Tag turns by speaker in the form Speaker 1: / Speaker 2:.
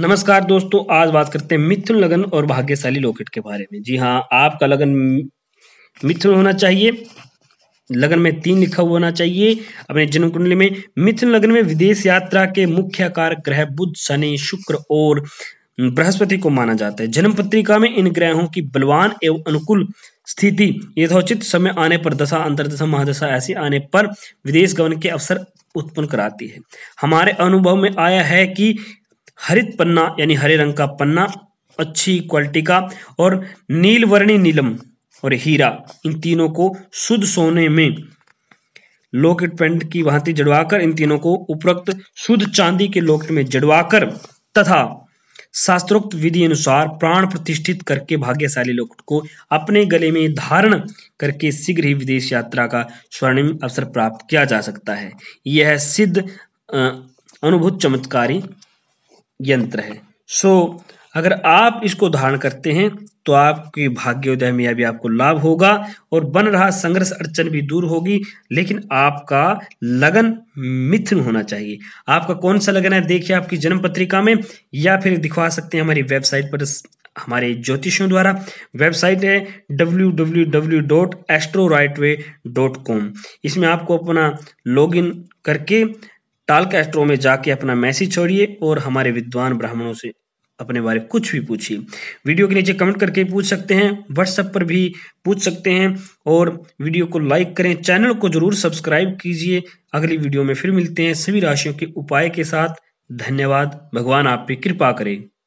Speaker 1: नमस्कार दोस्तों आज बात करते हैं मिथुन लगन और भाग्यशाली लॉकेट के बारे में जी हाँ आपका लगन मिथुन होना चाहिए लगन में तीन लिखा हुआ होना चाहिए अपने जन्म कुंडली में मिथुन लगन में विदेश यात्रा के मुख्य कार ग्रह बुध शनि शुक्र और बृहस्पति को माना जाता है जन्म पत्रिका में इन ग्रहों की बलवान एवं अनुकूल स्थिति यथोचित समय आने पर दशा अंतरदशा महादशा ऐसी आने पर विदेश गमन के अवसर उत्पन्न कराती है हमारे अनुभव में आया है कि हरित पन्ना यानी हरे रंग का पन्ना अच्छी क्वालिटी का और नीलवर्णी नीलम और हीरा इन तीनों को शुद्ध सोने में लोकेट पेंट की भांति जड़वाकर इन तीनों को उपरोक्त शुद्ध चांदी के लोकेट में जड़वाकर तथा शास्त्रोक्त विधि अनुसार प्राण प्रतिष्ठित करके भाग्यशाली लोकट को अपने गले में धारण करके शीघ्र ही विदेश यात्रा का स्वर्णिम अवसर प्राप्त किया जा सकता है यह सिद्ध अनुभूत चमत्कारी यंत्र है सो so, अगर आप इसको धारण करते हैं तो आपकी भाग्योदय में भी आपको लाभ होगा और बन रहा संघर्ष अड़चन भी दूर होगी लेकिन आपका लगन मिथुन होना चाहिए आपका कौन सा लगन है देखिए आपकी जन्म पत्रिका में या फिर दिखवा सकते हैं हमारी वेबसाइट पर हमारे ज्योतिषियों द्वारा वेबसाइट है W W W dot astro right way dot com इसमें आपको अपना लॉगिन करके टाल कैस्ट्रो में जाके अपना मैसेज छोड़िए और हमारे विद्वान ब्राह्मणों से अपने बारे कुछ भी पूछिए वीडियो के नीचे कमेंट करके पूछ सकते हैं व्हाट्सएप पर भी पूछ सकते हैं और वीडियो को लाइक करें चैनल को जरूर सब्सक्राइब कीजिए अगली वीडियो में फिर मिलते हैं सभी राशियों के उपाय के साथ धन्यवाद भगवान आप पे
Speaker 2: कृपा करें